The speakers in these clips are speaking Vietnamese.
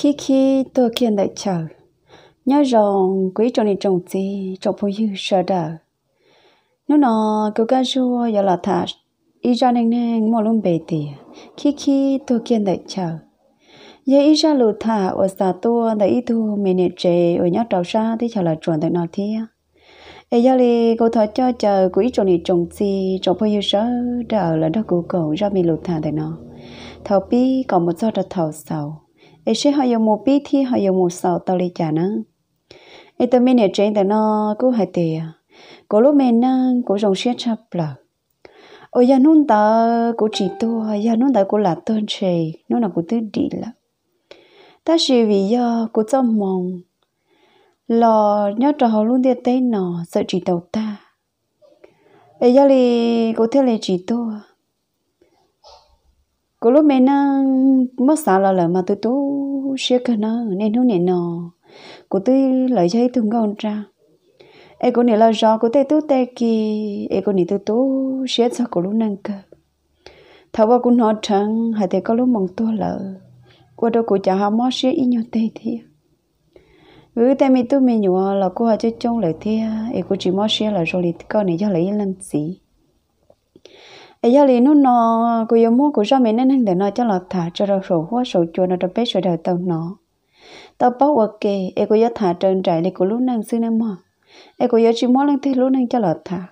khi khi tôi kiên đợi chờ nhớ rằng quý trồng này trồng gì trồng phụ dư sợ đỡ nếu nó cứ ca chua giờ là thả ý ra nên nên mua luôn bề tì khi khi tôi kiên đợi chờ giờ ý ra lụt thả ở xa tua để ý thu mình nè trề ở nhớ đầu xa thì chờ là chuẩn đợi nó thi ấy giờ thì cô thọ cho chờ quý trồng này trồng gì trồng phụ dư sợ đỡ là đó cố cầu ra mình lụt thả đợi nó thảo bi còn một do đó thảo sầu ấy sẽ hay dùng một bí thì hay dùng một sào tao lấy trả nó ấy tao mình ở trên đó nó cứ hai tiền à. có lúc mình nó có dùng xe chập là ở nhà nôn ta cố chỉ to, ở nhà nôn ta cố là tôn trì nó là cố tư đi là ta chỉ vì giờ có trong mong lò nhớ trò họ luôn đi tay nó sợ chỉ đầu ta ấy giờ thì có thể lấy chỉ tôi cô lúc mẹ nó mất sợ là lỡ mà tôi tú xe cơ nó nên nó nè nọ cô tôi lợi chơi thùng con ra ê cô này là do cô tôi tú tay kì ê cô này tôi tú xe cho cô lúc năng cơ thảo qua cô nói chẳng hay thấy cô lúc mong tôi lỡ qua đó cô chả hao mất xe ít nhiều tay thì ừ tay mình tôi mình nhủ là cô họ chơi trông lại thế, ê cô chỉ mất xe là rồi thì con này cho lấy làm gì ấy giờ liền nó nó cô yêu mua của cho mẹ nên để nó cho lọt thả cho nó sổ hoa sổ chùa nó đập bé sổ đời tàu nó tàu bao ok ấy cô yêu thả trơn trải để của lúc năng xưa năm mà ấy cô yêu chỉ mua lên thế lúc năng cho lọt thả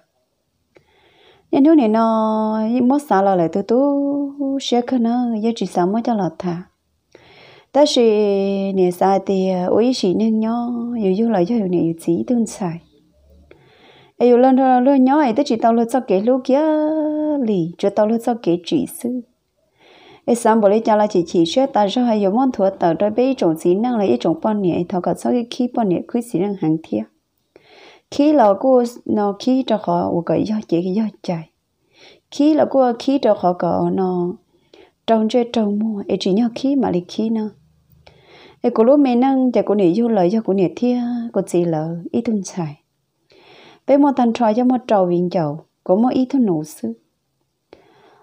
nhưng lúc này nó mua xả là lại từ tú xe cơ nó giờ chỉ xả mua cho lọt thả ta chỉ nè xa thì ủy sĩ nên nhau yêu yêu lại cho yêu nè yêu chỉ tương xài ai lần lần lần nhỏ ấy tới chỉ tao lựa cho cái lúc kia lì cho tao lựa cho cái chỉ sư ai sáng bữa cho là chỉ chỉ cho ta cho hay có món thuở tao đôi bên trồng xí năng là ít trồng bao nhiêu thao cả sau khi khi bao nhiêu cứ xí năng hàng thiệt khi là cô nó khi cho họ u cái do chỉ cái do chạy khi là cô khi cho họ có nó trồng chơi trồng mua ai chỉ nhau khi mà lì khi nó ai cô lúc mình năng chả cô nể vô lời cho cô nể thiệt cô chỉ là ít tuân chạy bé một thằng trò cho một trầu viên chậu có một ít thôi nổ sư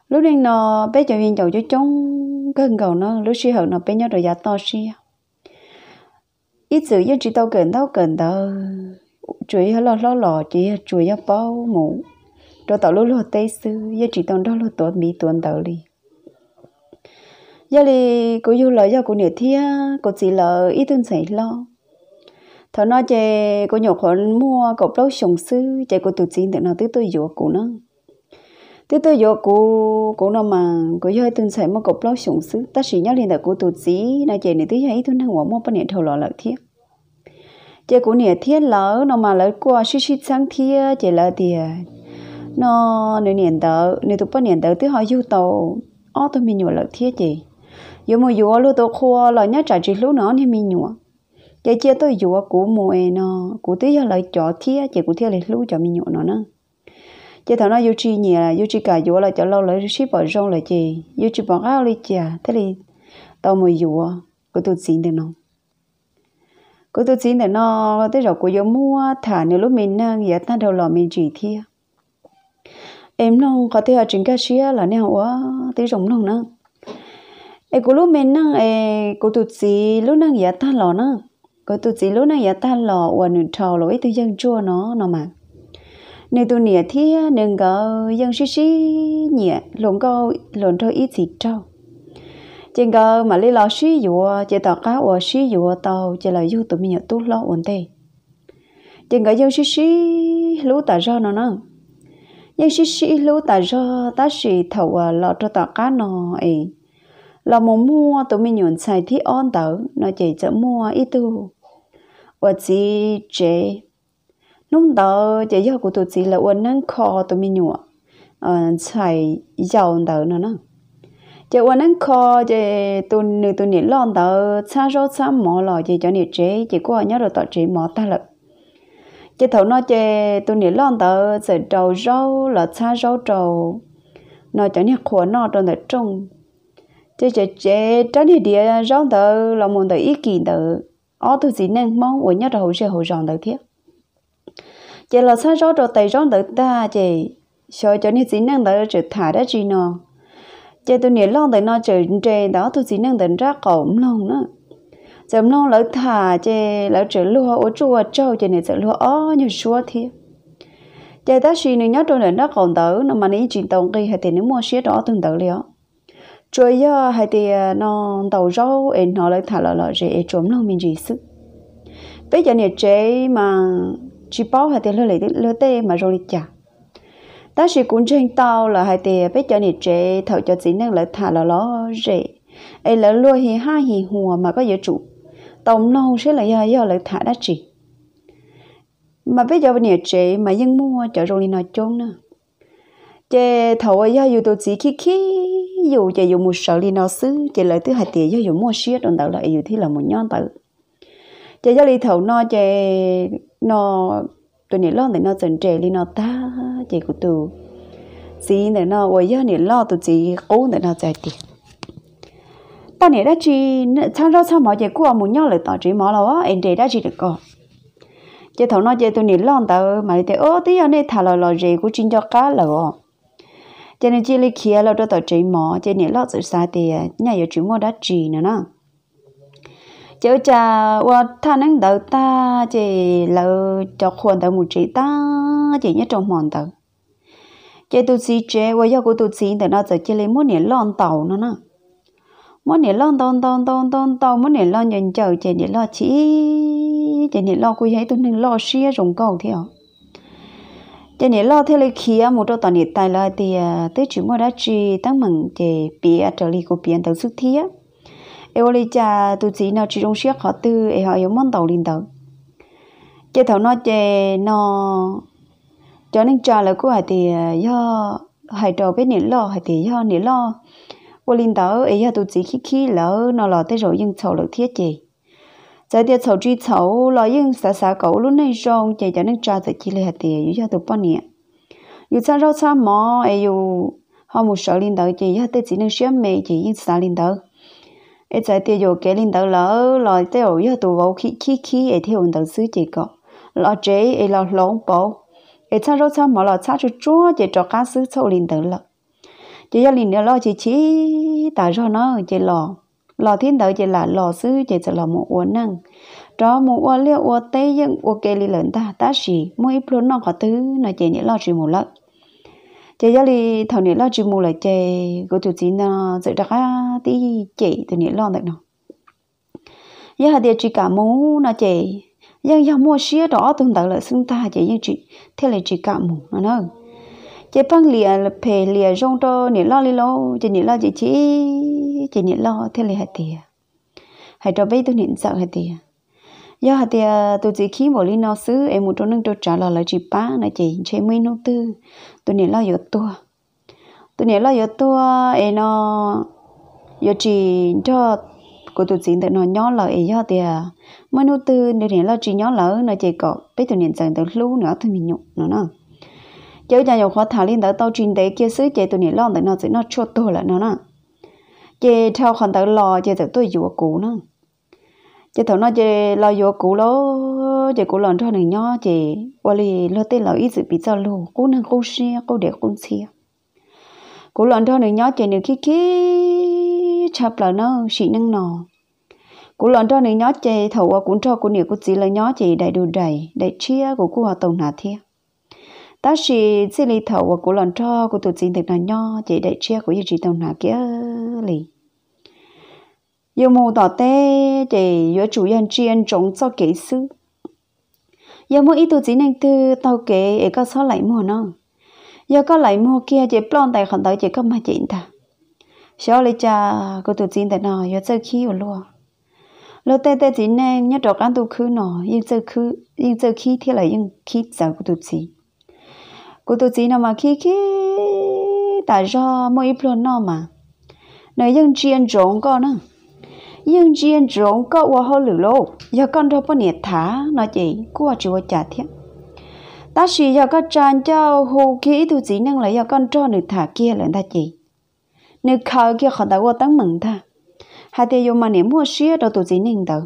lúc này nó bé chậu viên chậu cho trông gần cầu nó lúc suy hậu nó bé nhớ rồi giá to xia ít sự dân chỉ tao cần tao cần tao chuối hết lo lo lò chỉ chuối hết bao mũ rồi tao lúc lo tê sư dân chỉ tao đó lo tuổi mỹ tuần tao đi giờ thì cô yêu lời giờ cô nhiệt thia cô chỉ là ít tuần xảy lo thọ nó chơi có nhiều khoản mua cọc lốc sùng sư chơi có tổ chức để nó tới tôi dụ cụ nó tới tôi dụ cụ cụ nó mà có chơi từng sải mua cọc lốc sùng sư ta chỉ nhớ liền là cụ tụt xí nó chơi này tới thấy tôi đang quả mua bên này thầu lọ lợi thiết chơi cụ này thiết lỡ nó mà lỡ qua suy suy sáng thiết chơi lỡ thì à, nó nếu niệm tớ nếu tụi bên niệm tớ tôi hỏi yêu tàu ó tôi mình nhiều lợi thiết gì dù mua dù lúc tôi khua lợi nhớ trả chỉ lúc nó thì mình nhiều giờ chia tôi dụ cũ mùa nó cũ tí giờ lại chọn thia chỉ cũ thia lại lưu cho mình nhộn nó nữa chị thằng nó yêu chi nhỉ yêu chi cả dụ là cho lâu lấy ship bỏ rong là chị yêu chi bỏ áo lấy chị à. thế thì tao mới dụ của tôi xin được nó của tôi xin được nó tới rồi của yêu mua thả nếu lúc mình nang giờ ta đầu lò mình chỉ thia em nó có thể là chính cái xia là nè hóa tới rồng nó nữa em của lúc mình nang em của tôi xin lúc nang giờ ta lò nang có tụi chỉ lúc này giờ ta lò và nụ trò lỗi tụi dân chua nó nó mà nếu tụi nè thì nên có dân xí xí nhẹ lộn câu lộn thôi ít gì trâu trên cơ mà lấy lò xí dụ chỉ tao cá và xí dụ tàu chỉ là du tụi mình tu lo ổn tê trên cơ dân xí xí lú ta do nó nó dân xí xí lú ta do ta xì thầu lò cho tao cá nó ấy là muốn mua tụi mình nhuận xài thì on tớ nó chỉ chở mua ít tu và chỉ là 我只这，弄到这要过多只了，我能靠都没用，嗯，才要到呢呢。这我能靠这都你都你浪到差少差毛了，这叫你这，结果人家到这毛大了。chỉ ờ, thấu nó chê tôi nghĩ lon tờ giờ đầu rau là xa rau trầu nó cho nên khổ nó trong tờ trung chứ chê chê trái đi địa rau tờ là muốn tờ ý kiến tờ ở tôi chỉ nên mong của nhất là hậu sẽ hậu rộng được thiết chị là sao rõ rồi tay rộng đầu ta chị sợ cho những chỉ nên đợi trở thả đó chị nó chị tôi nhớ lòng tới nó trở trên đó tôi chỉ nên đến ra cổng lòng nữa chấm nông lỡ thả chị lỡ trở lúa ở chùa trâu chị này trở lúa ó như chúa thiết chị ta suy nghĩ nhớ rồi đến đó còn tới nó mà nên chuyện tông kỳ hay thì nếu mua xe đó từng tới liệu rồi à, giờ hay thì nó đầu rau em nó lại thả lò lò rễ trộm lòng mình gì sức bây giờ nè chế mà chỉ bao hay thì lơ lấy lơ tê mà rồi đi chả ta chỉ cũng trên tàu là hay thì à, bây giờ nè chế thầu cho chính năng lại thả lò lò rễ em là lôi hi ha hi hùa mà có dự chủ tổng nâu sẽ là giờ giờ lại thả đã chỉ mà bây giờ nè chế mà dân mua chợ rồi nói chôn nữa chế thầu giờ dù tôi chỉ khi khi dù chỉ dùng một sợi li nó xứ chỉ lợi thứ hai tiền do dùng mua xiết đồng tạo lại dù thì là một nhon tự chỉ do li thầu nó chỉ nó tôi này lo thì nó chần chề li nó ta chỉ của tụ xí để nó quay do này lo tôi chỉ cố để nó chạy tiền ta này đã chỉ thằng đó sao mọi chỉ của một nhon lại tỏ chỉ mỏ là anh chị đã chỉ được co chỉ thầu nó chỉ tôi này lo tao mà thì ô tí anh này thà lò lò gì của chính cho cá là cho nên chỉ lấy kia là đôi tàu chỉ mỏ cho nên lo sự xa thì nhà giờ chỉ mua đã chỉ nữa nè chỗ cha qua thanh nắng đầu ta chỉ là cho khuôn đầu một chỉ ta chỉ nhớ trong mòn đầu, chế tu sĩ chế qua do của tu sĩ thì nó sẽ chỉ lấy muốn niệm lo tàu nữa nè muốn niệm lo tàu tàu tàu tàu tàu muốn niệm lo nhận chờ chỉ niệm lo chỉ chỉ niệm lo quý ấy tu nên lo xia rồng cầu thế cho nên lo thế là khi á một đôi tao nhiệt tài lại thì tới chủ mua đã chỉ tăng mừng để bia trở lại của biển tới xuất thi á em lấy cha tụi chị nào chỉ trong xe khó tư em họ yếu món tàu liền tàu chế thầu nó chế nó cho nên cho là của thì do hai trò biết nỉ lo hay thì do nỉ lo của liền tàu ấy giờ tụi chị khi khi lỡ nó lo tới rồi nhưng sau được thiết gì giờ đi thầu chi thầu lo yên xả xả cậu lúc này rong chạy cho nên cha tự chỉ là tiền yêu cho được bọn nè yêu cha rau cha mò ai yêu họ một số linh đầu chỉ yêu tới chỉ nên xem mẹ chỉ yên xả linh đầu ai giờ tiền yêu cái linh đầu lỡ lo tiêu yêu tụi vợ khi khi khi ai theo linh đầu xứ chỉ có lo chế ai lo lộn bộ ai cha rau cha mò lo cha cho chúa chỉ cho cá xứ thâu linh đầu lỡ chỉ yêu linh đầu lo chỉ chỉ tại cho nó chỉ lo lò thiên đạo chỉ là lò sư chỉ chỉ lò một uốn năng đó một uốn liệu uốn tê dân uốn kê li lớn ta ta chỉ mỗi ít luôn nó có thứ nó chỉ những lò chỉ một lợn chỉ giờ thì thầu những lò chỉ một là chỉ có chủ chính nó dự đặc tí chỉ từ những lò đấy nó giờ hạt địa chỉ cả mũ nó chỉ giờ giờ mua xía đó tương tự là sinh ta chỉ như chị theo là chỉ cả mũ nó nữa chế bằng lìa à, là phê lìa rong to nỉ lo li lo chỉ nỉ lo chỉ chỉ chỉ nỉ lo thế là hạt tiề hạt cho bây tôi nỉ sợ hạt tiề do hạt tiề tôi chỉ khi bỏ li nó xứ em một chỗ nâng tôi trả lời là chỉ ba là chị chế mấy nô tư tôi nỉ lo yếu tua tôi nỉ lo yếu tua em nó yếu chỉ cho của tôi chỉ tự nó nhỏ là em do tiề mấy nô tư nỉ lo chỉ nhỏ lỡ nó chị có bây tôi nỉ sợ tôi lưu nữa tôi mình nhục nó nữa chứ nhà dòng khó thảo liên tới tàu trình tế kia sứ chế tụi này lo tới nó sẽ nó chốt tôi là nó nè chế theo khoản tới lo chế tụi tôi dùa cũ nè chế thấu nó chế lo dùa cũ lố chế cũ lần cho này nhỏ chế qua lì lơ tê là ít sự bị sao lù cũ năng cũ xe cũ để cũ xe cũ lần cho này nhỏ chế nếu khi khi chập là nó xị năng nò cú lần cho này nhót chế thầu qua cuốn cho cuốn nhiều cuốn gì là nhót chế đầy đủ đầy đầy chia của cú họ tổng nà thiệt ta chỉ chỉ lý thầu và cố lần cho của tổ chức thực là nho chỉ để chia của chỉ tàu nào kia lì yêu mù tỏ tê để do chủ nhân chuyên chống cho kỹ sư yêu mù ít tổ chức nên từ tàu kế ấy có số lại mua nó yêu có lại mua kia chỉ plon tại khẩn tới chỉ có mà chính ta sau lý cha của tổ chức tại nào do chơi khí ở luôn lúc tê tê chính nên nhất đọc ăn tu khứ nọ yêu chơi khứ yêu chơi khí thì là yêu khí giờ của tổ chức cô tôi chỉ nó mà khi khi tại do mỗi ít luôn nó mà nói những chuyện trốn con nữa nhưng chuyện trốn có qua hồ lử lô giờ con đâu có nhiệt thả nó chỉ qua chùa trả thiệt ta chỉ giờ có tràn cho hồ khí tôi chỉ năng là giờ con cho được thả kia là ta chỉ nếu khờ kia khỏi ta qua tấn mừng ta hai tiêu mà niệm mua xía đâu tôi chỉ năng đâu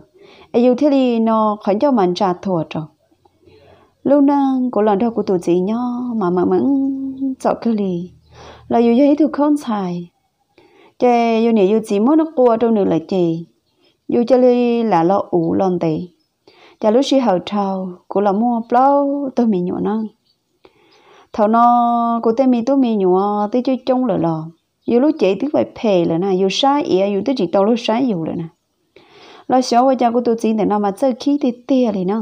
ai yêu thế thì nó khỏi cho mình trả thua rồi lúc nãy có lần đầu của tổ chị nho mà mà mẫn chọn cái gì là dù giấy thuộc không xài chè dù nè dù chỉ mất nó qua trong nửa lại chị dù cho ly là lo ủ lon tệ chả lúc xí hậu trào của là mua plau tôi mình nhọ nó thầu nó của tên mình tôi mình nhọ tới chơi chung lờ lò dù lúc chị tức phải phê lờ nè dù sai ý dù tới chỉ tao lúc sai dù lờ nè lo xóa với cha của tôi chỉ để nó mà chơi khí thì tia thì nè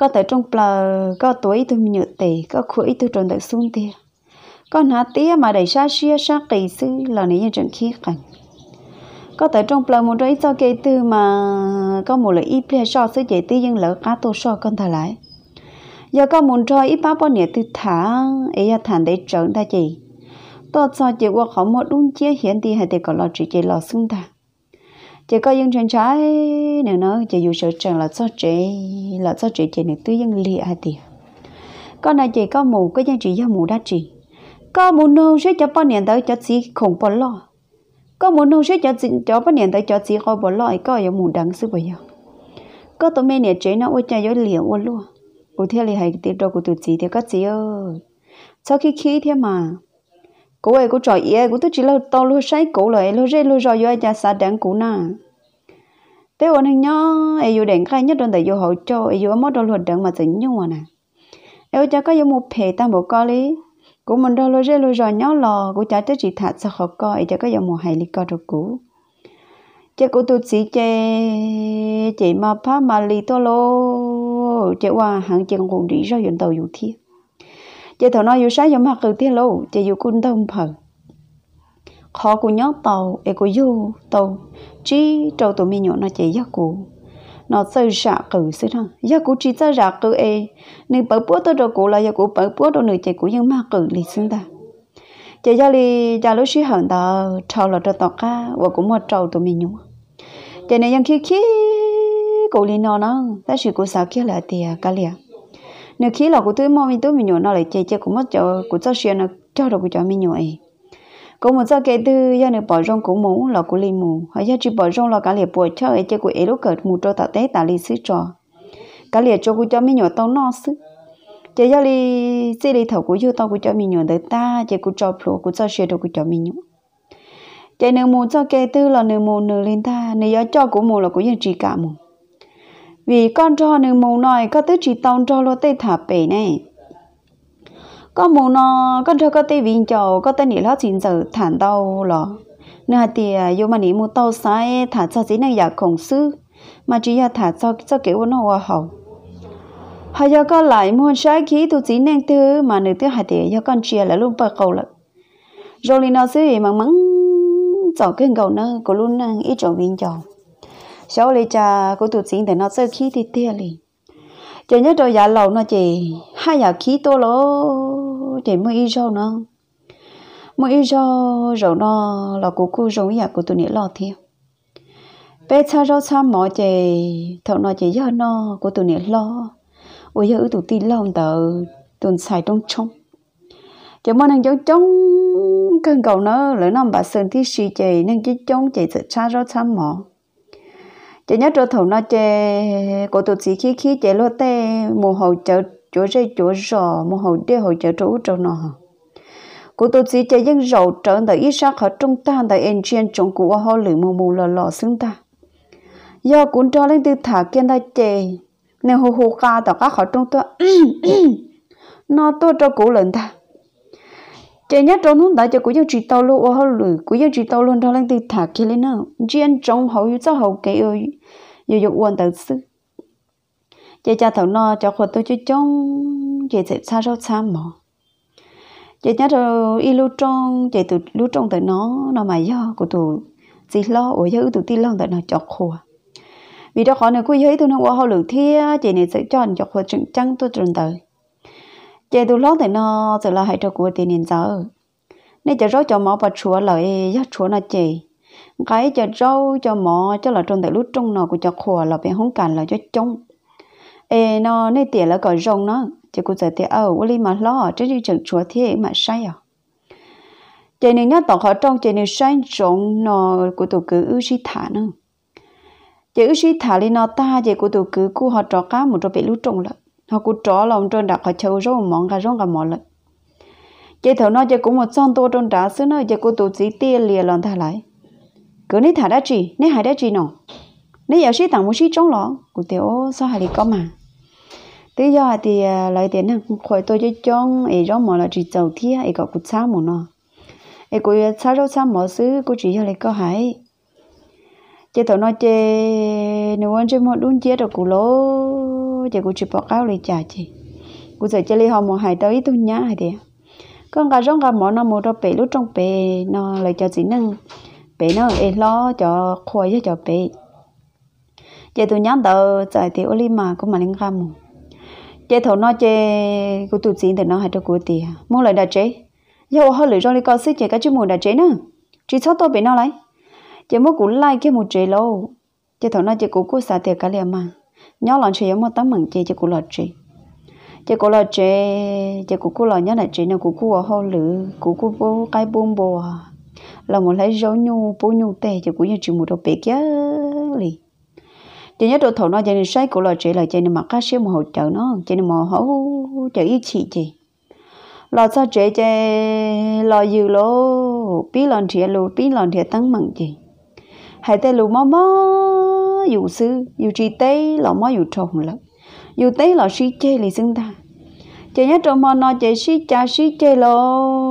có thể trong bờ có tuổi tôi nhựa tỉ có khuỷu tôi tròn tới xuống tia con há tía mà đầy xa xia xa kỳ sư là nãy giờ trận khí cảnh có thể trong bờ một đôi cho kê tư mà có một lời ít ple so sẽ dễ tí dân lỡ cá tô so con thà lại giờ có muốn cho ít bá bọn nhẹ tư thả ấy là thản để trợn ta chị tôi cho chị qua khó một đúng chia hiện thì hay để có lo chị chị lo xung ta chỉ có dân chuyện trái nếu nó chỉ dù sợ chẳng là cho trẻ là cho trẻ chỉ được tư dân lì ai tiền con này chỉ có mù có dân chỉ do mù đa trị có mù nô sẽ cho bao niệm tới cho chị không bỏ lo có mù nô sẽ cho chỉ cho bao niệm tới cho chị không bỏ lo có có mù đắng sức bây giờ có tụi mình nè trẻ nó ôi cha gió liền ôi luôn ôi theo lì hay tiếp đâu của tụi chị thì có chị ơi sau khi khí thế mà cú ấy cũng trò ý cũng tôi chỉ là to luôn say cú lại luôn rơi luôn rồi do cha sa đảng cũ na thế còn hình nhớ ấy vô đảng khai nhất đơn tại vô hậu cho ấy vô mất đơn luật đảng mà tính nhung mà nè ấy cha có vô một phe tam bộ co lý cú mình đó luôn rơi luôn rồi nhớ lò cú cha tới chỉ thả sao khó co ấy cha có vô một hai lý co được cũ. cha cú tôi chỉ che chỉ mà phá mà lý to lo, chế qua hàng chân cũng đi ra dùng tàu dùng thiết chị thầu nói dù sáng giống mặt từ tiết lâu chị dù cũng đông phần khó của nhóc tàu e của du tàu chỉ trâu tụi mi nhỏ nó chị giác cụ nó sơ sạ cử sứ thằng giác cụ chỉ sơ sạ cử e nên bớt bớt tôi đồ cụ là giác cụ bớt bớt đồ nữ chị cụ nhưng mà cử lì xứng ta chị gia lì gia lúc sư hận tàu trâu là trâu tọt ca và cũng một trâu tụi mi nhỏ chị này ยัง khi khi cụ lì nó nó ta sự cụ sao kia là tiền cá liền nếu khi là của thứ mong mình tôi mình nhồi nó lại chơi chơi cũng mất cho của cho xe nó cho được của cho mình nhổ ấy cũng một cho cái thứ do nếu bỏ rong cũng mũ là của linh mù hay do chỉ bỏ rong là cả liệt bồi cho ấy chơi của ấy lúc cợt mù trâu tạ tế tạ lý sứ trò cả liệt cho của cho mình nhồi tao no sứ chơi do đi xí đi thầu của chưa tao của cho mình nhồi tới ta chơi của cho pro của cho xe được của cho mình nhồi, chơi nếu mù cho cái thứ là nếu mù nửa lên ta nếu do cho của mù là của dân chỉ cả mù vì con trò nên mù nòi có tứ chỉ tông trò lo tê thả bể này có mù nó con trò có tê viên chầu có tê nỉ lót chín giờ thản đau lọ nửa thì dù mà nỉ mù tàu sai thả cho gì này giả khổng sư mà chỉ là thả cho cho kiểu nó hoa hậu họ giờ con lại muốn sai khí tu chỉ nên thứ mà nửa thứ hạt thì giờ con chia là luôn bờ cầu lận rồi nó sư mà mắng chọn cái cầu nó của luôn ít chỗ viên chầu sau lấy cha cô tụt xin để nó sơ khí thì tia lì chị nhớ rồi giả lâu nó chị hai giờ khí to lỗ chị mới y rau nó mới y rau rau nó là cô cô giống nhà cô tụi nhớ lo thiệt bé cha rau cha mỏ chị thầu nó chị giờ nó cô tụi nhớ lo ôi giờ tụi tin lo tờ tụi xài trong trong chị muốn ăn chống chống cần cầu nó lỡ nằm bà sơn thì xì chị nên cái chống chạy sẽ cha rau cha mỏ chỉ nhớ cho thầu nó chơi cổ tụ chỉ khi khi chơi lo tê mù hậu chợ chỗ chơi chỗ rò mù hậu đi hậu chợ chỗ chỗ nọ cổ tụ chỉ chơi dân rầu trở tại ít sát họ trung ta tại anh chuyên trong cụ họ lử mù mù lò lò xứng ta do cuốn cho lên từ thả kiên ta chơi nên hồ hồ ca tao các họ trung ta nó tôi cho cụ lần ta chị nhớ trong hôm đó cho cũng dân chỉ tao luôn ô hậu lử cũng dân chỉ tao luôn đó lên từ thả kia lên nữa riêng trong hậu yêu cho hậu cái ơi dù dù uốn tới sư chị cha thấu nó cho khuất tôi chú trông chị sẽ xa rau xa mỏ chị nhớ rồi y lưu trông chị từ lưu trông tới nó nó mà do của tụ gì lo ở dưới tụ ti lo tới nó cho khua vì đó khó này cô dưới tôi nó qua hậu lượng thia chị này sẽ chọn cho khuất chừng trăng tôi trường tới chị tôi lo tới nó sẽ là hãy cho của tiền nên giờ nên chị rót cho máu và chúa lời giá chúa nó chị cái cho râu cho mỏ cho là trong tại lúc trong nó của cho khổ là bé không cần là cho trông ê nó nên tiền là có rong nó chỉ có giờ thì ở uli mà lo chứ như chẳng chúa thế mà sai à chị nên nhớ tổng họ trong chị nên sai rong nó của tổ cứ ưu sĩ thả nữa chỉ ưu sĩ thả lên nó ta chỉ của tổ cứ của họ trọ cá một trọ bị lúc trong là họ cũng trọ lòng trên đặt họ châu rau mỏng cả rong cả mò lại chị thầu nó chỉ cũng một son to trong đá xứ nó chỉ của tổ chỉ tiền liền lòng thả lại cứ nít thả đá trì nít hải đá trì nọ nít giờ sĩ tặng một sĩ trong lọ cụ tiểu sao hải đi có mà tí giờ thì lấy tiền hàng khỏi tôi cho trong ấy rõ mà là chỉ giàu thi ấy có cụ sao một nọ ấy cụ sao đâu sao mà xứ cụ chỉ cho lấy có hải chế tao nói chế nếu anh chế một đun chế được cụ lố chế cụ chỉ bỏ cáo lấy trả chị cụ giờ chế lấy họ một hải tới tôi nhá hải đi con gà rong gà mỏ nó mua ra bể lúc trong bể nó lấy cho chị năng bé nó em lo cho khoai với cho bé chị tụi nhắn tờ giải thì ô mà cũng mà linh gam mù chị thầu nó chị của tụi chị thì nó hay cho của tiền à. mua lời đà chế giờ họ lựa cho đi coi xí chị cái chú mù đà chế nữa chỉ sao tôi bị nó lấy chị mua cũng like cái mù chế lâu chị thầu nó chị cũng cố xả tiền cả liền mà nhớ lòng chị mua tấm mừng chế chị cũng lọt chế, chị cũng lọt chế chị cũng cố lọt nhớ là chế nào ở cố họ lựa cũng cố cái bông bò à là một lấy gió nhu bố nhu tè cho cũng như chịu một đồ bể kia lì chỉ nhớ đồ thổ nó cho nên sai của lo chỉ là cho nên mà cá siêu một hỗ trợ nó cho nên mà hỗ trợ ý chị chị lo sao chế chế lo dư lo, bí lòn thiệt lo bí lòn thiệt tăng mặn chị hãy tê lo mò mò dù sư dù chi tê lo mò dù trồng lắm dù tê lo si chê lì xưng ta chế nhớ trong mò nó chế si cha si chê lo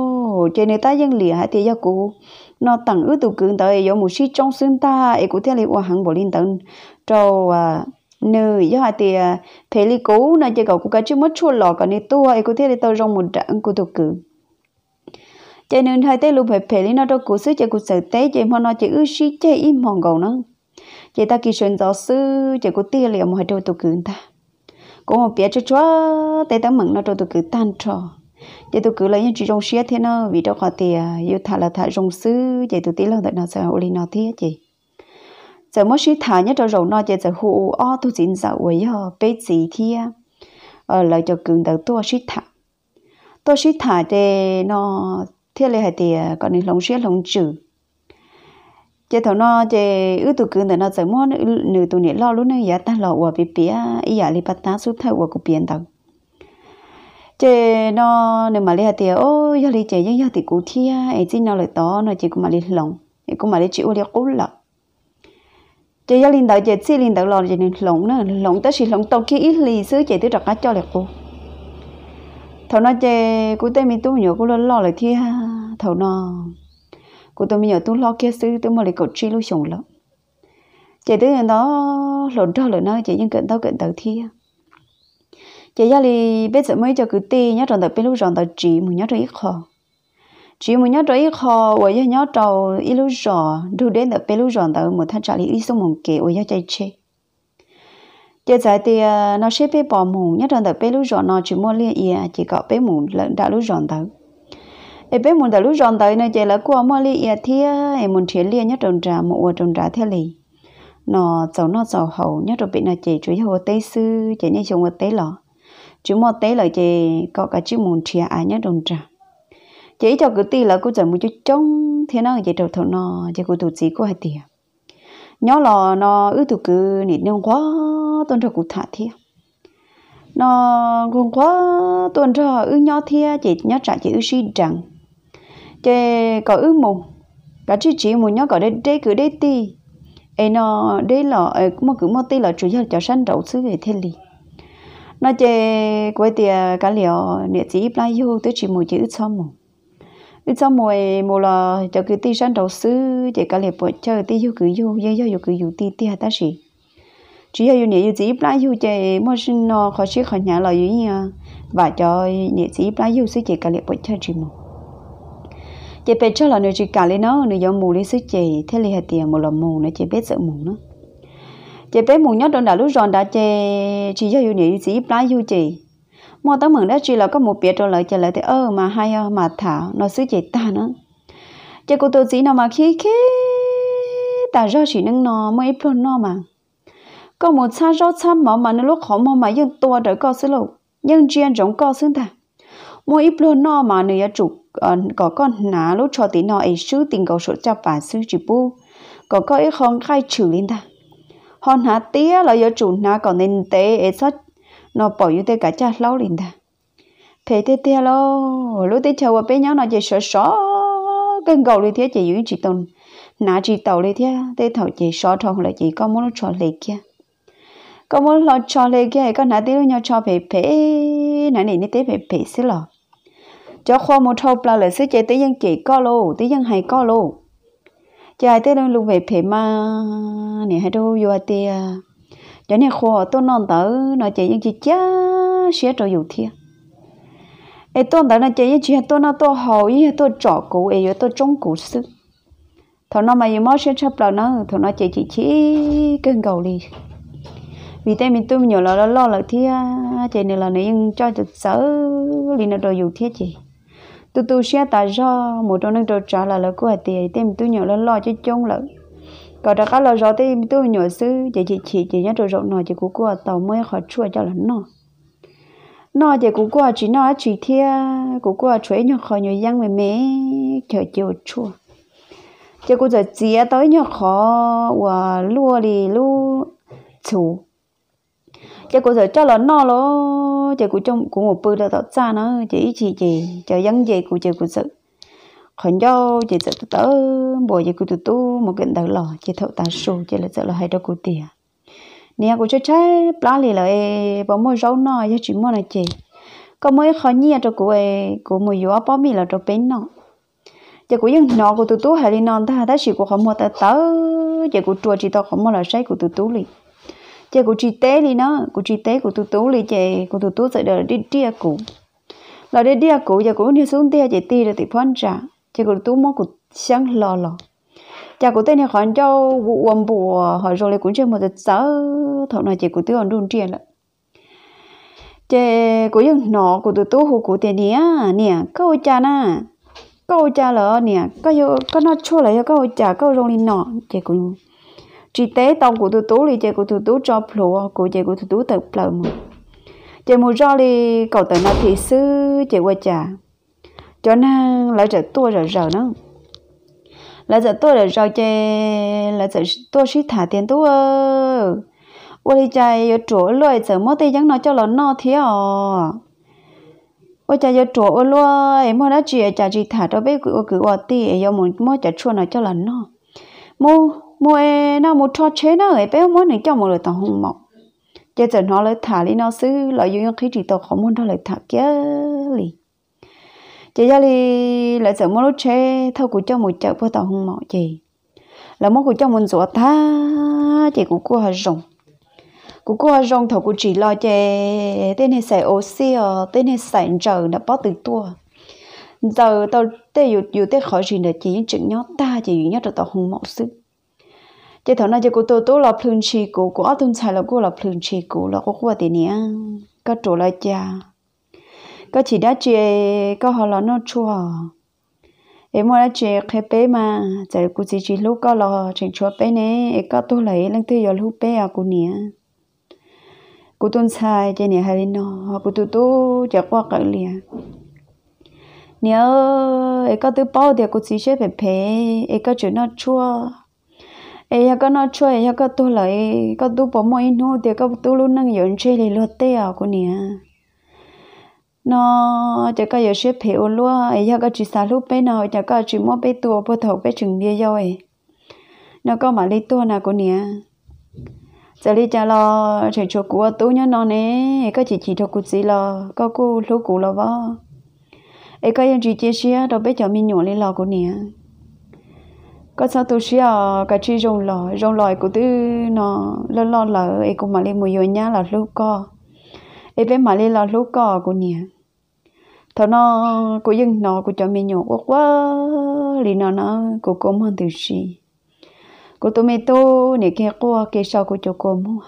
trên này ta dân lìa hai thì gia cụ nó tặng ước tụ cường tới do một sĩ trong xương ta ấy cũng theo lấy hòa hàng bộ liên tận trâu à nư do hai thì à, thế lý cố nó chỉ cầu của cái chứ mất chua lò còn này tua ấy cũng theo lấy tôi rong một trạng của tụ cường cho nên hai tay lúc phải phải lý nó cho cụ sứ cho cụ sở tế chỉ mà nó chỉ ước sĩ chơi im mòn gầu nó chỉ ta kỳ sơn gió sư chỉ cụ tia liệu mà hai đôi tụ cường ta cũng một bé cho chúa tay ta mừng nó cho tụ cường tan trò vậy tôi cứ lấy những chuyện trong xe thế nó vì trong có thì yêu à, thà là thà rong sư vậy tôi tí lần đợi nó sẽ ô li nó thế chị giờ mới xí thà nhất cho rồi nó giờ giờ hụ o tôi chỉ sợ với họ bé gì thế ở lại cho cường đầu tôi xí thà tôi xí thà để nó thế là hay thì à, còn những lòng xe lòng chữ chị thằng nó chị ước tôi cứ để nó giờ mới nữ tụ niệm lo lúc này giờ ta lo và bị bía ý giờ đi bắt ta suốt thời của cũng biến động chế nó nếu mà lấy hạt tiền ô giờ lấy chế nhưng giờ thì cú thia ấy chỉ nó lại to nó chỉ cũng mà lấy lòng ấy cũng mà lấy chịu lấy cú lắm chế giờ linh đạo chế chỉ linh đạo lò chế nên lòng nữa lòng tới chỉ lòng tàu khi ít lì xứ chế tới đặt cá cho lấy cú thầu nó chế cú tê mi tu nhiều cú lo lo lại thia thầu nó cú tôi mi nhiều tu lo kia xứ tôi mà lấy cột chi lu sùng lắm chế tới đó lộn cho lộn nó chế nhưng cận tao cận tàu thia giờ giờ thì bây giờ mới cho cứ tê nhớ trong đó bên lúc trong đó chỉ mình nhớ trong ít khó chỉ mình nhớ trong ít khó và giờ nhớ trong ít lúc rõ đủ đến đó bên lúc trong đó một thằng trả lý ít số mong kế, và giờ chạy chơi giờ giờ thì à, nó sẽ bị bỏ mùng nhớ trong đó bên lúc rõ nó chỉ mua liền yên chỉ có bên mùng lợn đã lúc trong đó em bên mùng đã lúc trong đó này chỉ là qua mua liền yên thì em muốn thiệt liền nhớ trong trà một trong trà theo liền nó cháu nó cháu hậu nhớ rồi bị nó chỉ chủ yếu là tây sư chỉ nên chung là tây lọ chú mò tế là chị có cả chú mùn chia ai nhá đồng trà chỉ cho cứ ti là cô giờ muốn chút trông thế nó chị đầu thầu nó chị cô tụt gì cô hay tì nhớ là nó ư tụ cứ nịt nông quá tuần cho cụ thả thiệt nó cũng quá tuần rồi ư nhỏ thia chị nhớ trả chị ư suy rằng chị có ư mù cả chị chỉ mùn nhớ có đây đây cứ đây ti ấy nó đây là mà cứ mà ti là chủ yếu cho sanh đậu xứ về thế liền nó chơi quay tiền cá liệu địa chỉ ít lai tới chỉ một chữ cho một, ít cho một một là cho cái ti sang đầu sư chỉ cá liều bội chơi ti yêu cứ yêu yêu yêu cứ yêu ti ti ta gì chỉ yêu địa yêu chỉ ít lai chơi mua sinh nó khó chịu khó nhà là gì và cho địa chỉ ít lai sư chỉ cá liều bội chơi chỉ một, chỉ biết cho là nơi chỉ cá liều nó nơi giống mù đi sư chỉ thế là tiền một là mù nó chỉ biết sợ mù nữa chị bé mùng nhất trong đã lúc giòn đã chế chỉ cho yêu nhỉ chỉ plá yêu chị mua tấm mừng đã chị là có một biệt rồi lại chế lại thì ơ mà hay mà thảo nó xứ chị ta nữa chế cô tôi chỉ nào mà khi khi ta do chị nâng nó mới plon nó mà có một xa rót xa mỏ mà nó lúc khó mỏ mà dân tua đỡ co xứ lộ nhưng chuyên giống co xứ ta mua ít plon nó mà nữa chủ ờ, có con ná lúc cho tí nó ấy sứ tình cầu sổ cho bà sứ chỉ bu có có ít không khai trừ lên ta hòn hạt tía là do chủ na còn nên tế ấy xuất nó bỏ như thế cả cha lâu liền ta thế thế thế lo lúc thế chờ vào bé nhau nó chỉ sợ sợ cái cầu đi thế chỉ dưới chỉ tồn nã chỉ tàu đi thế thế thầu chỉ sợ thòng là chỉ có muốn cho lệ kia có muốn lo cho lệ kia có nã tế nhau cho bé bé nãy này tế bé bé xí lọ cho khoa một thâu là lợi sẽ chế tế dân chỉ có lô tế dân hay có lô cha tới đâu lúc về phải mà nè hai đôi vô tia cho nên khổ tôi non tớ nó chạy những chị cha xé trò dù thiệt ai tôi tớ nó chạy những chị tôi nó tôi hậu, ý tôi trọ cụ ai yo tôi trung cụ sư thằng nó mà yêu mất sẽ chấp lâu nó thằng nó chạy chỉ chỉ cần cầu đi vì thế mình tôi nhiều là lo là thiệt chạy này là này cho sợ liền là trò dù thiệt chị tu tu xia ta do một trong những trò trả là là của hạt tiền tem tu nhỏ lên lo cho chung lỡ còn đã có lo rõ tem tôi nhỏ xứ chỉ chị chị chị nhớ trò rộng nọ chỉ của cô tàu mới khỏi chùa cho lần nọ nọ chỉ của cô chỉ nọ chỉ thia của cô chuối nhỏ khỏi nhỏ giang mày mẹ chờ chiều chua chỉ của giờ chị tới nhỏ khó và lúa đi lúa chủ chỉ của giờ cho là nọ lo nó chỉ của trong của một bữa đã tao xa nó chỉ chỉ chỉ cho dân gì của chờ của sự còn do chỉ sợ tớ bồi chỉ của tụi tu một cái đầu lò chỉ thợ ta sù chỉ là sợ là hay đâu của tiền nè của cho trái lá lì là e, bỏ mua rau nọ cho chỉ mua là chỉ có mấy khó nhia cho à, của e, của mua yếu bỏ mì là cho bên nọ chỉ của những nọ của tụi tu hay đi non ta ta chỉ của không mua ta tớ chỉ của chùa chỉ tao không mua là sai của tụi tu liền chơi của chị tế đi nó của chị tế của tụi tú lì chị của tụi tú sẽ đợi đi đĩa cũ là đi đĩa cũ giờ cũng đi xuống đĩa chị ti rồi thì phân trả chơi của tú mong của sáng lò lò chả của tên này khoản cho vụ quần bùa ờ, hỏi rồi lại cũng chơi một giờ sáu thọ này chị của tôi còn đun tiền lại chị của dân nọ của tụi tú hồ của tiền nè nè câu cha na câu cha lỡ nè có có nó chua lại câu cha câu rồi lên nọ chị cũng chi tế tông của tôi tú li chơi của tôi tú cho plua của chơi của tôi tú tự plờ mù chơi mù do li cậu tự nói thị sư chơi qua trà cho nên lại trở tua rồi rồi nó lại trở tua rồi rồi chơi lại trở tua sĩ thả tiền tú tua ôi đi chơi ở chỗ lười trở mất tay chẳng nó cho nó no thế à ôi cha giờ chỗ ôi lo em mới đã chuyện cha chỉ thả cho bé cứ cứ ở tì em muốn mới chả chua nó cho là no, mu mua nó một trò chơi nó ấy bé muốn này cho một lời tao hùng mọc chế giờ nó lấy thả đi nó xứ lợi dụng khi chỉ tao không muốn nó lấy thả kia lì chế giờ lì lại giờ muốn chơi thâu của cho một chợ với tao hùng mọc chị là muốn của cho một rửa tha chị của cô hà rồng của cô hà rồng thâu của chỉ lo chơi tên này xài oxy ờ, tên này xài chờ đã bỏ từ tua giờ tao tê dụ dụ tê khỏi gì nữa chỉ chuyện nhỏ ta chỉ nhó cho tao hùng mọc sức chế thằng này chế cô tôi tôi là phun chì cô cô ở tuần sai là cô là phun chì cô là cô qua tiền nhá có chỗ lại cha có chỉ đã chế có họ là nó chua em mua đã chế khai bé mà giờ cô chỉ chỉ lúc có là chỉnh chua bé nè em có tôi lấy lần thứ giờ lúc bé à cô nhá cô tôi sai chế nhá hay nó cô tôi tôi chả qua cái liền nhớ em có tôi bao thì cô chỉ chế bé bé em có chuyện nó chua ấy có nó cho ấy có tu lại có tu bỏ mọi nô thì có tu luôn năng yến chơi thì lo tê à cô nè nó chỉ có yến xếp hiểu luôn ấy có chỉ xả lúc bên nào chỉ có chỉ mua bên tua bơ thầu bên chừng bia nhau ấy nó có mà lấy tua nào cô nè giờ đi cha lo chỉ cho cú tu nhá nó nè có chỉ chỉ cho cú gì lo có cú lúc cú lo vợ ấy cái yến chỉ chia sẻ đâu biết cho mình nhổ lên lo cô nè có sao tôi xí à ờ, cái chi rong lò rong lòi của tôi nó lớn lo lỡ ấy cũng mà lên mùi nhá là lúc co ấy bên mà lên là lúc co của nhỉ thằng nó của dân nó của cho mình nhổ quá quá lì nó nó của cốm hơn từ xí của tôi mình tôi nè kia qua kia sau của cho mua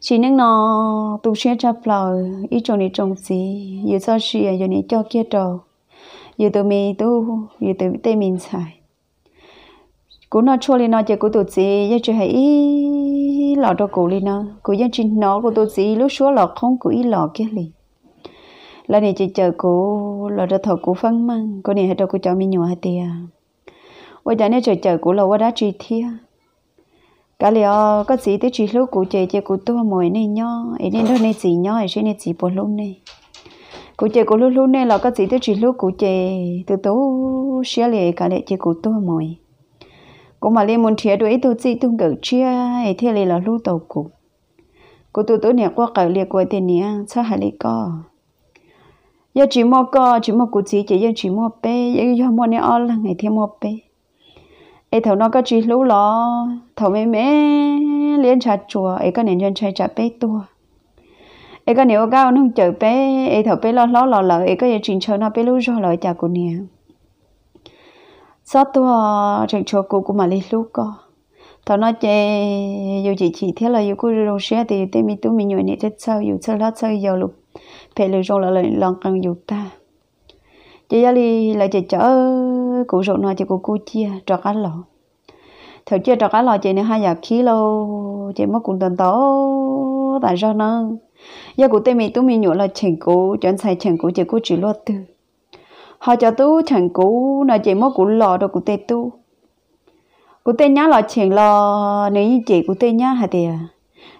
chỉ nên nó tu sửa cho phở ít cho này trồng gì giờ sau xí giờ à, này cho kia trầu giờ tôi mình tu giờ tôi tên mình xài cú nó chua lên nó chơi cú tụt gì giờ chỉ hãy lọ đồ cú lên nó cú giờ chỉ nó cú tụt gì lúc xuống lọ không cú ít lọ kia liền là này chơi chờ cú lọ đồ thọ cú phân măng cú này hết đồ cú cho mình nhỏ tiề ôi giờ này chơi chờ cú lọ qua đá truy thia cả liệu có gì tới truy lúc cú chơi chơi cú tua mồi này nhó ấy nên đâu này gì nhó ấy này gì bột lúc này cú chơi cú lúc lúc này lọ có gì tới truy lúc cú chơi từ tố xia lệ cả lệ chơi cú tua mồi cô mà lên muốn chia đuổi tôi chỉ tung gỡ chia ấy thế này là lưu tàu cụ cô tôi tôi nè qua cỡ liệt quay tiền nè sao hả lý co giờ chỉ mua co chỉ mua cụ chỉ chỉ giờ chỉ mua pe giờ giờ mua nè o là ngày thêm mua pe ấy thầu nó có chỉ lú lo thầu mẹ mẹ liên chặt chùa ấy có nền chân chạy trà pe tua ấy có nếu cao nung chở pe ấy thầu pe lo lo lo lợ ấy có giờ chuyện chơi nó pe lú rồi lợ chả cụ nè sao tôi chẳng cho cô của mà lấy lúc co tao nói chê dù chỉ chỉ thế là dù cô rong xe thì tên mi tú mi nhồi này thế sao dù sao lát sao giờ lúc phải lựa chọn là lại lòng cần dù ta chơi gia li lại chị chở cụ rộn nói chị cụ cô chia cho cá lò thầu chia cho cá lò chơi nữa hai giờ khí lâu chơi mất cũng tuần tổ tại sao nó giờ cụ tên mi tú mi nhồi là chèn cố chọn sai chèn cố chơi cô chỉ lo từ họ cho tu chẳng cũ nói chỉ mất cũ lò đồ cụ tê tu cụ tê nhá lò chuyện lò nếu như chị cụ tê nhá hả thì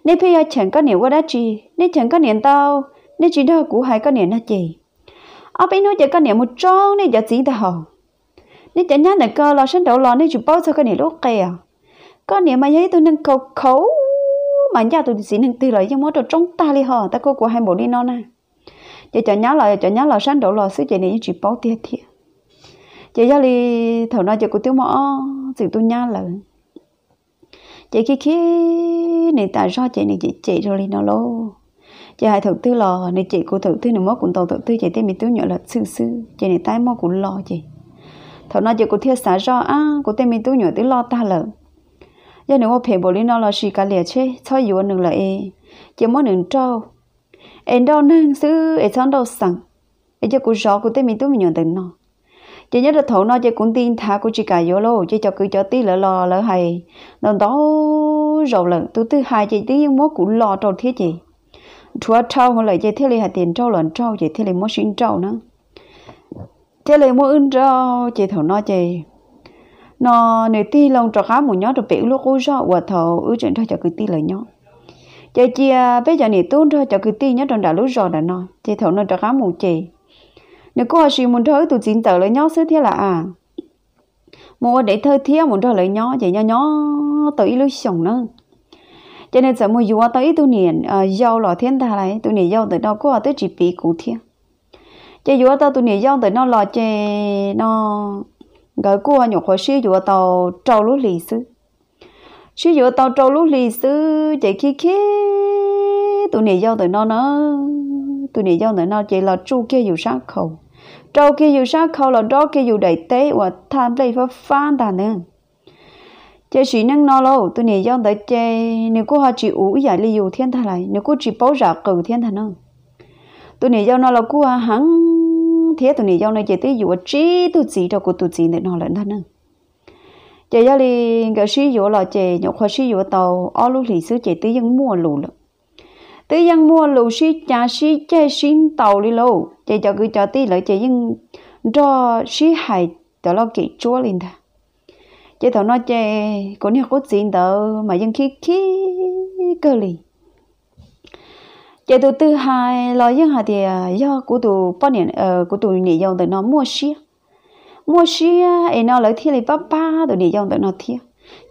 nếu phi chẳng có niệm qua đó chị nếu chẳng có niệm tao nếu chỉ đâu cũng hay có niệm đó chị ở bên nó chỉ có niệm một tròn nên giờ chỉ tao nếu chẳng nhá này cơ lò sinh đầu lò nếu chụp bao sao có niệm lúc kìa có niệm mà thấy tôi nâng cầu khẩu mà nhà tôi chỉ nâng từ lại trong mà tôi trong ta đi hả ta có của hai bộ đi non này chị cho nhớ là cho nhớ là sáng đổ lò xứ chị này chỉ bao tiền thiệt chị ra đi thầu nói chị cũng tiêu mỏ thì tôi nhớ là chị khi khi này tại sao chị này chị chạy rồi đi nó lô chị hai thử tư lò này chị của thử tư này mốt cũng tàu thử tư chị tên mình tiêu nhỏ là sư sư chị này tay mốt cũng lò chị thầu nói chị cũng thiệt xả ra á cũng tên mình tiêu nhỏ tư lo ta lợn giờ nếu mà phải đi nó là xì cả liệt chứ thôi dù anh đừng là e chỉ muốn đừng trâu em đâu nên xứ em sáng đâu sẵn em cho cũng rõ của tên mình tôi mình nhận tình nó chỉ nhớ được thấu nó chỉ cuốn tin thà của chị cả vô lô chỉ cho cứ cho tí lỡ lo lỡ hay lần đó rồi lần tôi thứ hai chị tí nhưng mỗi cũng lo trâu thiết chị chúa trâu mà lại chị thiết lại hạt tiền trâu lần trâu chị thiết lại mỗi xin trâu nữa thiết lại mỗi ưng trâu chị thấu nó chị nó nếu tí lòng trò khá một nhó được biểu lúc cô rõ và thấu ư chuyện thôi cho cứ tí lời nhó chị chia à, bây giờ nè tôn thôi cho cứ ti nhá trong đã lúc rồi đã nó chị thấu nó cho cá mù chị nếu cô sĩ muốn thấu tụi chín tờ lấy nhó xứ thế là à mua để thơ thiếu muốn cho lấy nhau chị nhó nhau tới lúc sống nữa cho nên sợ mua vừa tới tôi nền giàu lò thiên ta này tụi nền giàu tới đâu cô tới chỉ bị cũng thiê cho vừa tao tôi nền giàu tới nó lò chị nó gọi cô nhỏ khó sĩ vừa tao trâu lúc lì xứ chứ giờ tàu trâu lúc lì sư chạy kia kia tụi này giao tụi nó nó tụi này giao tụi nó chạy là chu kia dù sát khẩu trâu kia dù sát khẩu là đó kia dù đầy tế và tham đây phải phan đàn nữa chạy sĩ năng nó lâu tụi này giao tới chạy nếu có họ chỉ ủ giải lì dù thiên thần lại nếu có chỉ bảo giả cử thiên thần nữa tụi này giao nó là cô hắn thế tụi này giao này chạy tới dù trí tụi chỉ đâu cô tụi chỉ để nó lẫn thà nữa chị gia li cái sử dụng là chị nhậu khoa sử dụng tàu ở lúc thì sử chị tư dân mua lù lắm tư dân mua lù sử cha sử chơi xin tàu đi lâu chị cho cứ cho tí lại chị dân cho sử hại đó nó kỹ chúa lên ta chị thằng nó chị có nhiều cốt gì đó mà dân khi khi cơ liền chị tụ thứ hai là dân hà thì à, do của tụ bao nhiêu ờ, của tụ nị dòng từ nó mua xí mua xia ấy nó lấy thiên lý ba ba tụi này dòng tụi nó thiên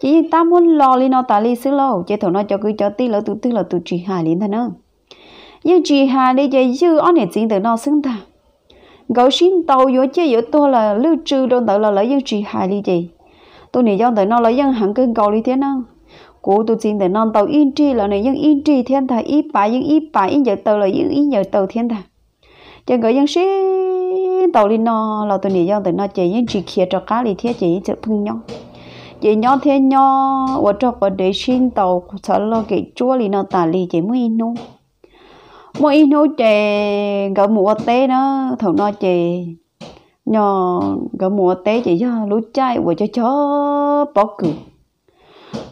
chỉ ta muốn lo li nó ta li xứ lo chỉ thằng nó cho cứ cho tí lỡ tụi tí lỡ tụi chị hà liền thằng ơn nhưng chị hà đi chơi dư anh này chính tụi nó xứng ta gấu xin tàu vô chơi vô tôi là lưu trừ đồn tự là lấy dân chị hà đi chơi tụi này dòng tụi nó lấy dân hẳn cơn cầu đi thế nào cô tụi chính tụi nó tàu yên chi là này dân in tri thiên ta ít bà yên ít bà yên giờ tàu là yên in giờ tàu thiên ta giờ người dân sĩ tàu đi nó là tôi nghĩ rằng tôi nó chỉ những chỉ kia cho cá thì thiết chỉ chữ phun nhau chỉ nhau thế nhau ở trong vấn đề xin tàu sợ lo cái chua thì nó tả lì chỉ mới nô mỗi nô chè gạo mùa tê nó thầu nó chè nhỏ gạo mùa tê chỉ cho lú chai của cho chó bó cừu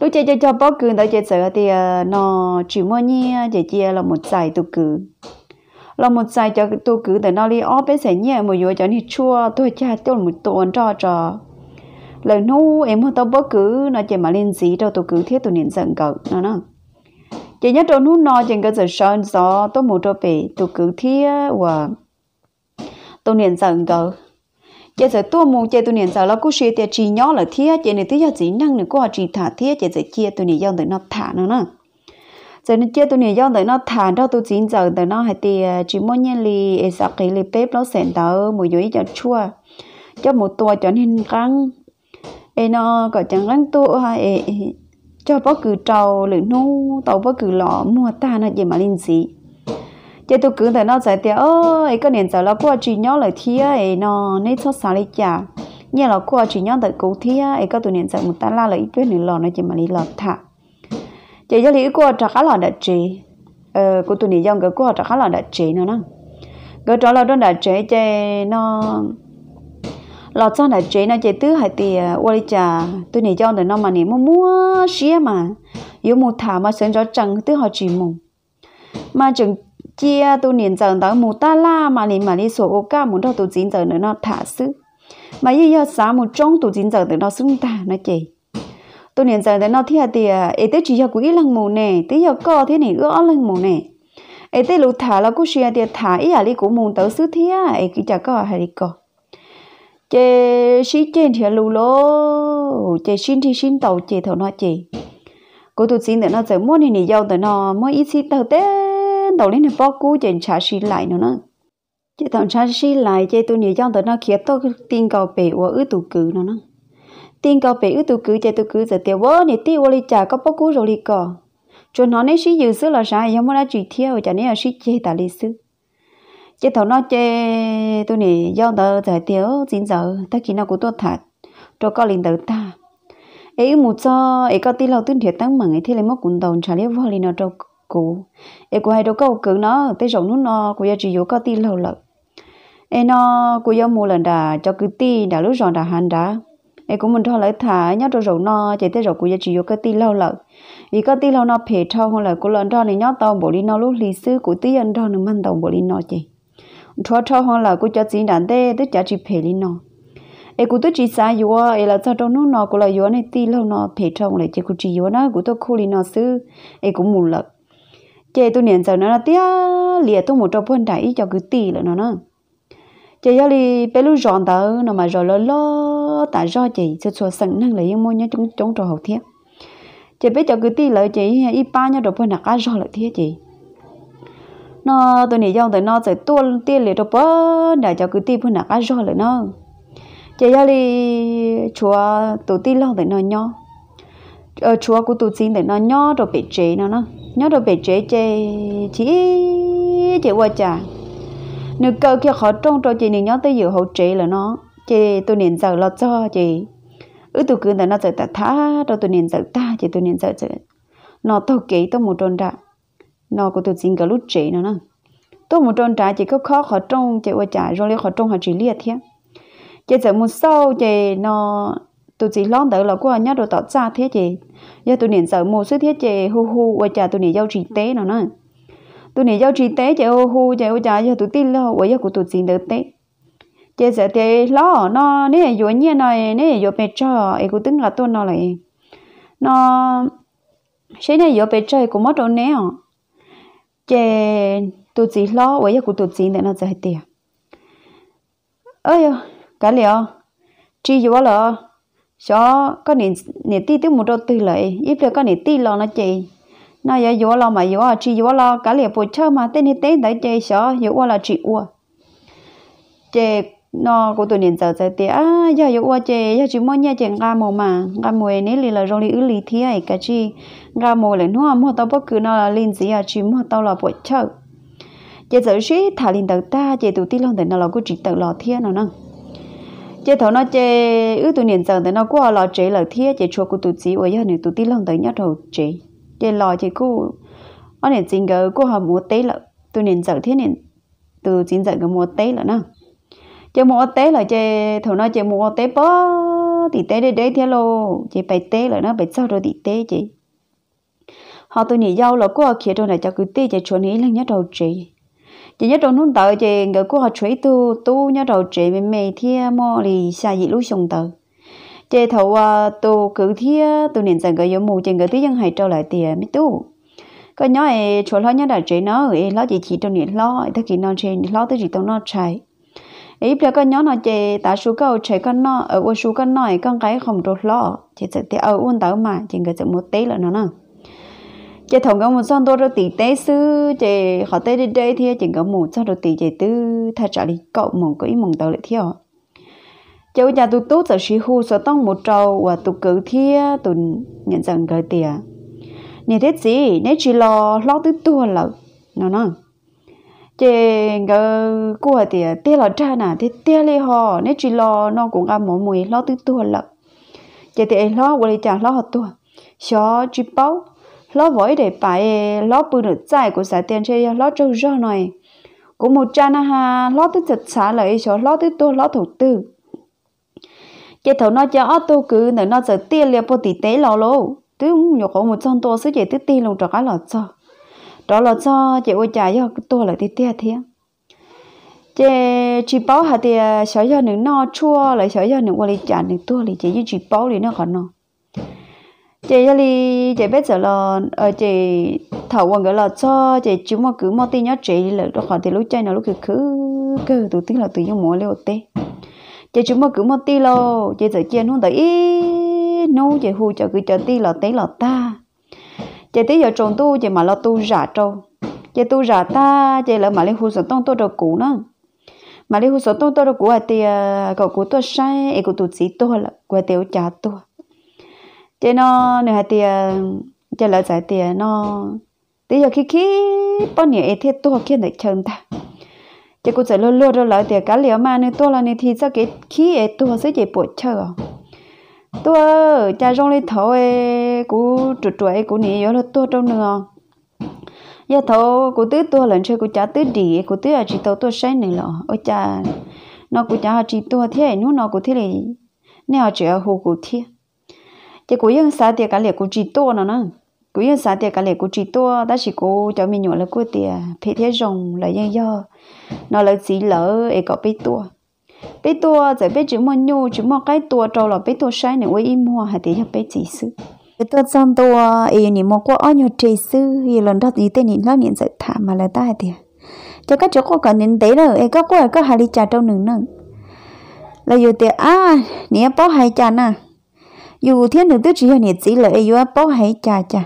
lú chai cho cho bó cừu đó chè sợ thì ờ, nó chỉ mua nhia chè chia là một giải tụ cừu là một sai cho tôi cứ để nó đi ó bé sẽ nhẹ một vừa cho đi chua tôi cha tôi một tuần cho cho lời nu em hơn tao bớt cứ nó chỉ mà lên gì đâu tôi cứ thiết tôi nên giận cậu nó nó chỉ nhất trong nu nó chỉ cái giờ sơn gió tôi một cho về tôi cứ thiết và tôi nên giận cậu chỉ giờ tôi muốn chỉ tôi nên giận là cứ xe tiệt chỉ nhỏ là thiết chỉ này thứ giờ chỉ năng nữa có chỉ thả thiết chỉ giờ kia tôi nên giận để nó thả nó nó giờ nó chết tôi nhảy dòng tới nó thả đó tôi chín giờ tới nó hay thì chỉ muốn nhân li sợ cái li bếp nó sẽ tới mùi dưới cho chua cho một tua cho nên răng ấy nó có chẳng răng tua hay cho bất cứ trâu lửa nu tàu bất cứ lọ mua ta nó gì mà linh gì cho tôi cứ tới nó giải tiền ơ ấy có nền giờ là qua chỉ nhớ lại thía ấy nó nấy cho xả đi chả như là qua chỉ nhớ tới cụ thía ấy có tôi nền giờ một ta la lại ít biết nữa lọ nó chỉ mà đi lọ thả chị giáo lý của trả khá là đã chị ờ của tụi này dòng cái của trả khá là đã chị nữa nè cái trả là đơn đã chị chị nó lọ cho đã chị nó chị thứ hai thì qua ờ, đi trả tụi này dòng để nó mà niệm mua mua xía mà yếu mua thả mà sinh cho chồng thứ họ chỉ mùng mà chồng chia tụi này dòng tới mua ta la mà niệm mà đi số ô ca muốn cho tụi chính giờ để nó thả sức mà giờ sáng một trong tụi chính giờ để nó sinh ta nó chị tôi nên giờ đến nó thì à, thì ấy tới chỉ học quý lăng mù nè tới học co thế này ước lăng mù nè ấy tới lúc thả là cũng xia thì thả ý à đi cũng muốn tới xứ thế ấy cứ chả có hay đi co chê xí trên thì lù lô chê xin thì xin tàu chê thầu nó chê cô tụt xin để nó giờ mua này này giàu để nó mua ít xí tàu té đầu lên này bao cú chê trả xí lại nữa nữa chê tàu trả xí lại chê tôi này giàu để nó kia tôi tin cầu bể của ứ tụ cử nữa nữa tin có bé ưu tú cứ chạy tú cứ giờ tiêu vỡ nè tiêu vỡ đi chà có bao cú rồi đi cò cho nó nên sĩ dự sư là sao giống nó chỉ theo cho nên là sĩ chơi ta lý sư chế thầu nó chơi tôi nè do tờ giải tiêu chín giờ ta khi nào cũng tốt thật cho có liền tờ ta ấy một cho ấy có tí lâu tuyên thiệt tăng mừng ấy thì lấy mất cuốn đồng trả lấy vào liền nó cho cú, ấy của hai đâu câu cứng nó tới rộng nó nó của gia chỉ yếu có tí lâu lợ ấy nó của do một lần đã cho cứ tí đã lúc giòn đã hàn đã ai cũng mình cho lại thả nhớ cho rổ no chạy tới rổ của gia chỉ vô cái ti lâu lợ vì cái ti lâu nó phê thâu hơn là của lần đó này nhớ tao bộ đi nó lúc lì sư của tí anh đó nên mang tao bộ đi nó chị cho cho hơn là của cho chỉ đàn tê tức cho chỉ phê đi nó ai cũng tức chỉ xa vô ai là cho trong nước nó của là vô này ti lâu nó phê thâu lại chỉ của chỉ vô nó của tôi khu đi nó sư ai cũng muốn lợ chạy tôi niệm giờ nó là tiếc lìa tôi một trong phân đại cho cứ ti là nó nữa chị giờ đi bé lúc giòn tớ nó mà rồi lo lo ta do chị cho cho sẵn năng lấy mua nhớ chúng chúng trò hậu thiết chị biết cho cứ ti lợi chị y ba nhớ đồ bữa nạc cá do lợi thiết chị nó tôi nghĩ dòng tới nó sẽ tuôn tiền lấy đồ bữa để cho cứ ti bữa nạc cá do lợi nó chị ra đi chúa tổ ti lâu để nó nhau ở ờ, chúa của tổ tiên để nó nhỏ rồi bị chế nó nó nhỏ rồi bị chế chế chị chị qua chả nếu cơ kia khó trông cho chị nên nhớ tới giờ hỗ trợ là nó chị tôi niệm giờ lo cho chị ứ ừ, tôi cứ nó giờ ta thá đâu tôi niệm giờ ta chị tôi niệm giờ giờ nó tôi kỹ tôi một tròn đã nó của tôi xin cả lúc chị nó nè tôi một tròn đã chị có khó khó trông chị qua trả rồi lấy khó trông họ chỉ liệt thế chị giờ muốn sau chị nó tôi chỉ lo đỡ là qua nhớ đồ tỏ ra thế chị giờ tôi niệm giờ một số thế chị hu hu qua trả tôi niệm giao chỉ tế nó nè tôi niệm giao chỉ tế chị hu hu chị qua trả giờ tôi tin lo qua giờ của tôi xin được tế chế giờ thì lo nó nè vô nhiên này nè vô bề cho ấy cũng tính là tôi nó lại nó thế này vô bề chơi cũng mất rồi nè chế tôi chỉ lo với giờ cũng tôi chỉ để nó giải tiền ơi cái liệu chỉ vô là cho có nền nền ti tiếng một đôi tư lại ít là có nền ti lo nó chị nó giờ vô lo mà vô chỉ vô lo cái liệu bộ chơi mà tên hết tên đấy chị sợ vô là chị ua chị nó cô tôi nên giờ giờ thì à giờ yêu quá chê giờ chỉ muốn nhà chèn ga mồ mà ga mồ này lì là rong lì ứ lì thi ấy cái chi ga mồ lên nó mà tao bất cứ nó là linh gì à chỉ mà tao là bộ chợ giờ giờ suy thả linh đầu ta giờ tụi tin lòng thì nó là cô chỉ tự lò thi nó nè giờ thấu nó chê ứ tụi nên giờ thì nó qua lò chế lò thi giờ chua của tụi chỉ ở giờ này tụi tin lòng thì nhớ đầu chế giờ lò chỉ cô anh này chính gỡ cô họ mua tế lợ tụi nên giờ thiên nên từ chính giờ cái mua tế lợ nè chơi mua té là chơi thằng nói chơi mua té bó thì té đấy đấy thế lô chơi bảy té là nó bảy sau rồi thì té chị họ tôi nhỉ dâu là cô kia đồ này cho cứ tê chơi chuẩn ý là nhớ đầu chị chị nhớ đầu nung tờ chị người cô họ chuối tu tu nhớ đầu chị mình mày thia mò lì xa gì lúc sùng tờ chị thầu à, tu cứ thia tu niệm rằng cái giống mù chị người tí dân hay trâu lại tiền mới tu có nhớ chuẩn chuối lo nhớ đầu chị nó ấy lo chị chỉ trong niệm lo tất kỳ non trên lo tới chị tao nó chạy ấy bây giờ nhóm nó chơi ta số câu chơi con nó ở ô số con nói con cái không được lo chỉ sợ thì ở uốn tàu mà chỉ người sợ một tí là nó nè chị thằng cái một son đôi đôi tỷ tế sư chị họ tế đi đây thì chỉ có một son đôi tỷ chị tư thay trả đi cậu mong cái mong tàu lại theo chị bây giờ tụi tốt giờ sĩ hu sợ tăng một trâu và tụi cử thi tụi nhận rằng gửi tiền nhà thế gì nếu chỉ lo lo tới tua là nó nè chế ngờ của thì tiếc là cha nà thì tiếc li họ nên chỉ lo nó cũng ăn mỗi mùi lo tứ tua lợ chế thì lo lý chả lo họ tua xó chỉ bao lo vội để bài lo bự được giải của xã tiền chơi lo trâu rau này cũng một cha na ha lo tứ thật xã lợi xó lo tứ tua lo thủ tư chế thầu nó cho auto cứ nữa nó giờ tiếc li bộ tỷ tế lo lô tứ nhục một trong tua sứ chế tứ tiếc luôn cho cái lọ cho đó là cho chị ôi trả cho tôi là tiết tiết thế chị chị bảo hả thì à, sợ cho nữ no chua lại sợ cho nữ qua đi trả nữ tôi thì chị với chị bảo thì nó còn no chị cho đi chị biết giờ là ở ờ, chị thảo quần gọi là cho chị chú mà cứ mà tin nhớ chị là nó còn thì lúc chơi nào lúc cứ cứ cứ tụi tiếng là tụi nhau mỗi liệu tê chị chú mà cứ mà tin lo chị giờ chơi nó tới nấu chị hù cho cứ chờ tin là té là ta chị tí giờ trồng tu chị mà lo tu giả trâu chị tu giả ta chị là mà lấy hồ sơ tông tôi đồ cũ nữa mà lấy hồ sơ tông tôi đồ cũ thì à, cậu cũ tôi sai ấy cậu tụt gì tôi là quay tiêu trả tôi chị nó nữa thì à, chị là giải tiền à, nó tí giờ khi khi bao nhiêu ấy thì tôi khi được chân ta chỉ cũng chỉ lo lo rồi lại thì cá liều mà nên tôi là nên thì sao cái khi ấy tôi sẽ chỉ bỏ chơi tôi cha rong lên thấu ấy cú chuột chuột ấy cú nỉ yếu là tôi trong nữa giờ thấu cú tứ tôi lần chơi cú cha tứ đi cú tứ là chỉ thấu tôi sáng nữa lọ ở cha nó cú cha chỉ tôi thế nó nó cú thế này nè chỉ ở hồ cú thế chỉ cú yên sao thì cả liệt cú chỉ tôi nó nữa cú yên sao thì cả liệt cú chỉ tôi ta chỉ cú cho mình nhỏ là cú tiền phải thế rong là yên do nó là chỉ lỡ ấy có bị tôi bé tua giờ bây chỉ muốn nhu chỉ muốn cái tua trâu là bé tua sai này quay im hoa hay thì cho bé chỉ sư bé tua xong tua ấy nhìn mua qua anh nhiều chỉ sư thì lần đó gì tên nhìn nó nị giờ thả mà lại ta thì cho các chỗ có cần nị đấy đâu, ấy các cô các hà đi trà trâu nừng nừng là dù tiệt à nị bỏ hai trà nè dù thiên đường tứ chỉ là nị chỉ là ấy dù bỏ hai trà trà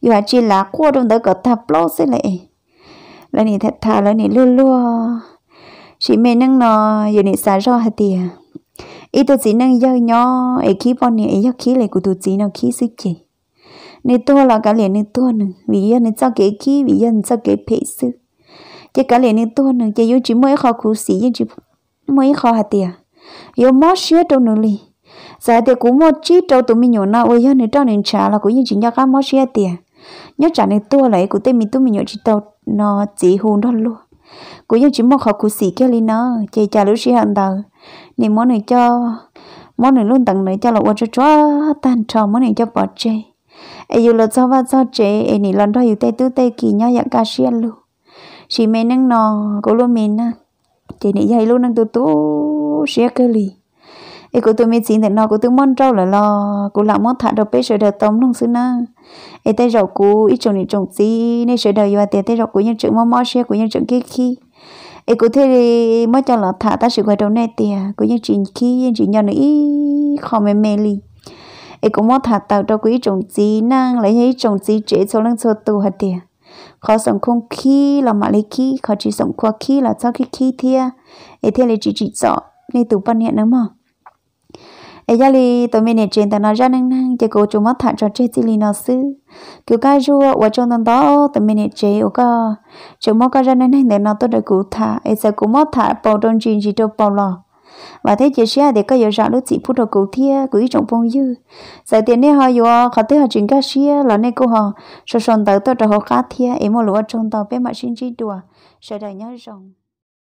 dù chỉ là qua trong đó có tháp lô sẽ lại là nị thật thà là nị lưa lưa chị mẹ nâng nó giờ này xả rõ hả tìa ý tôi chỉ nâng giờ nhỏ ấy khí bọn này ấy khí lại của tôi chỉ nâng khí sức chị nên tôi là cả liền nên tôi nữa vì giờ nên cho cái khí vì giờ nên cho cái phê sư chỉ cả liền nên tôi nữa chỉ yêu chỉ mỗi khó khổ sĩ yêu chỉ mỗi khó hả tìa yêu mót xưa đâu nữa liền giờ thì cũng một chi trâu tụi mình nhổ nào ôi hơn nên trâu nên trả là cũng như chỉ nhau cái mót xưa tìa nhớ trả nên tôi lại của tên mình tụi mình nhổ chỉ tàu nó chỉ hôn đó luôn cú yêu chỉ mong họ cú xì kia lên nó chị trả lúc xí hàng đầu nè món này cho món này luôn tặng này cho là quan cho cho tan trò món này cho bỏ chơi ai yêu là cho và cho chơi ai nè lần đó yêu tay tứ tay kỳ nhau dạng cá xiên luôn chỉ mấy nâng nò cố luôn mình nè chỉ nè dạy luôn nâng tu tu xí cái lì ấy cô tôi mới xin để nó cô tôi món trâu là lo cô làm món thả đầu bếp sợi đầu tống luôn xứ na ấy tay rau cú ít trồng này trồng gì nên sợi đầu và tiền tay rau của nhân trưởng mò mò xe của nhân trưởng kia khi ấy cô thế thì mới cho là thả ta sự quay đầu này tiền của nhân trưởng khi nhân trưởng nhau nữa ít khó mềm mềm li ấy cũng mò thả tàu đâu quý trồng gì năng lấy hết trồng gì trễ số lần số tù hạt tiền khó sống không khí là mà lấy khí khó chỉ sống qua khí là cho cái khí thia ấy thế là chỉ chỉ rõ nên tụ bận hiện lắm mà ấy giờ li tụi mình trên tao nói ra năng năng chỉ cố chúng mất thản cho chơi chỉ li nó sư kiểu cái rùa và trong tao đó tụi mình chế ô cả chúng mất cái ra năng năng để nó tôi được cứu thả ấy giờ cũng mất thả bảo trong chuyện gì đâu bảo lo và thế chỉ xe để có giờ rõ lúc chỉ phụ đồ cứu thia cứ ý trọng phong dư giờ tiền này họ vừa khó tới họ chuyển các xe là nên cô họ số sòn tới tôi cho họ khá thia ấy một lúa trong tàu bé mà xin chỉ đùa sợ đời nhớ rồng